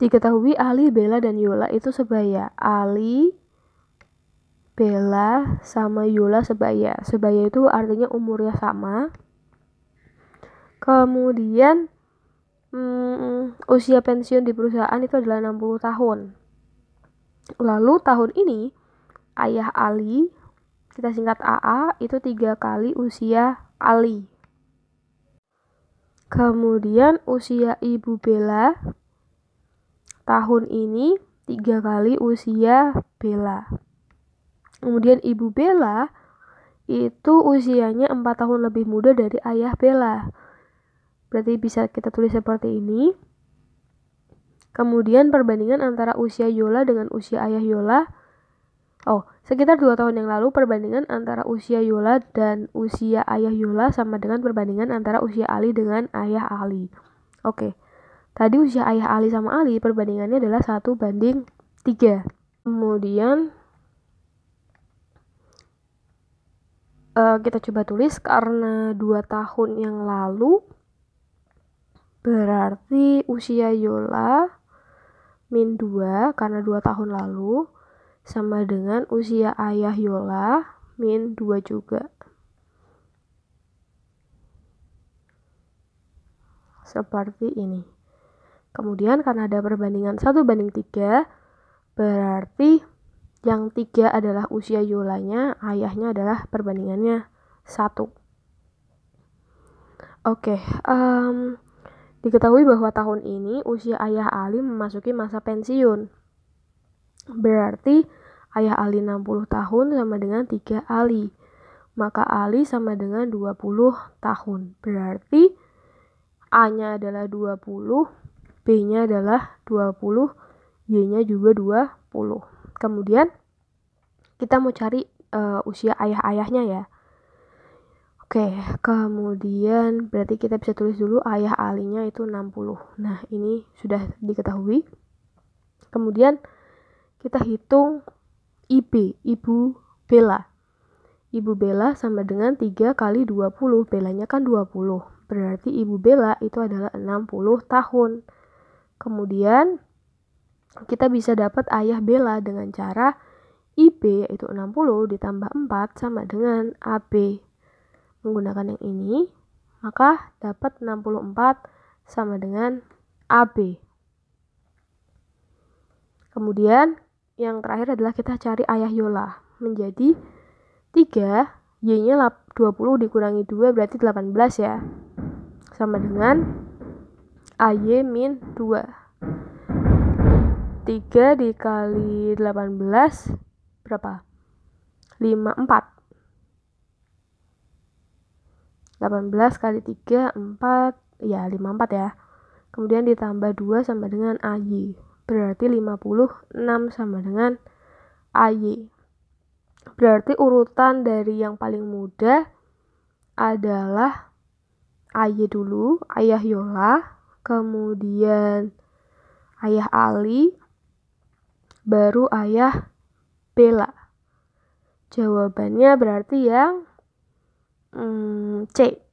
Diketahui Ali, Bella, dan Yola itu sebaya. Ali, Bella, sama Yola sebaya. Sebaya itu artinya umurnya sama. Kemudian hmm, usia pensiun di perusahaan itu adalah 60 tahun. Lalu tahun ini ayah Ali, kita singkat AA, itu tiga kali usia Ali. Kemudian usia ibu Bella tahun ini tiga kali usia Bella. Kemudian ibu Bella itu usianya empat tahun lebih muda dari ayah Bella. Berarti bisa kita tulis seperti ini. Kemudian perbandingan antara usia Yola dengan usia ayah Yola. Oh, sekitar dua tahun yang lalu perbandingan antara usia Yola dan usia ayah Yola sama dengan perbandingan antara usia Ali dengan ayah Ali. Oke. Okay. Tadi usia ayah Ali sama Ali perbandingannya adalah satu banding tiga. Kemudian uh, kita coba tulis karena dua tahun yang lalu berarti usia Yola min dua karena dua tahun lalu sama dengan usia ayah Yola min dua juga. Seperti ini. Kemudian karena ada perbandingan 1 banding 3, berarti yang 3 adalah usia Yolanya, ayahnya adalah perbandingannya 1. Oke, okay, um, diketahui bahwa tahun ini usia ayah Ali memasuki masa pensiun. Berarti ayah Ali 60 tahun sama dengan 3 Ali. Maka Ali sama dengan 20 tahun. Berarti A-nya adalah 20, P-nya adalah 20, Y-nya juga 20. Kemudian kita mau cari uh, usia ayah-ayahnya ya. Oke, kemudian berarti kita bisa tulis dulu ayah alinya itu 60. Nah, ini sudah diketahui. Kemudian kita hitung IB, Ibu Bella. Ibu Bella sama dengan 3 kali 20, Belanya kan 20. Berarti Ibu Bella itu adalah 60 tahun. Kemudian kita bisa dapat ayah bela dengan cara IP yaitu 60 ditambah 4 sama dengan AB. Menggunakan yang ini, maka dapat 64 sama dengan AB. Kemudian yang terakhir adalah kita cari ayah Yola menjadi 3 Y-nya 20 dikurangi 2 berarti 18 ya. Sama dengan AY min 2 3 dikali 18 berapa? 5, 4 18 kali 3, 4, ya 54 ya. Kemudian ditambah 2 sama dengan AY. Berarti 56 sama dengan AY. Berarti urutan dari yang paling mudah adalah AY dulu, Ayah Yola, kemudian ayah Ali, baru ayah Bella. Jawabannya berarti yang hmm, C.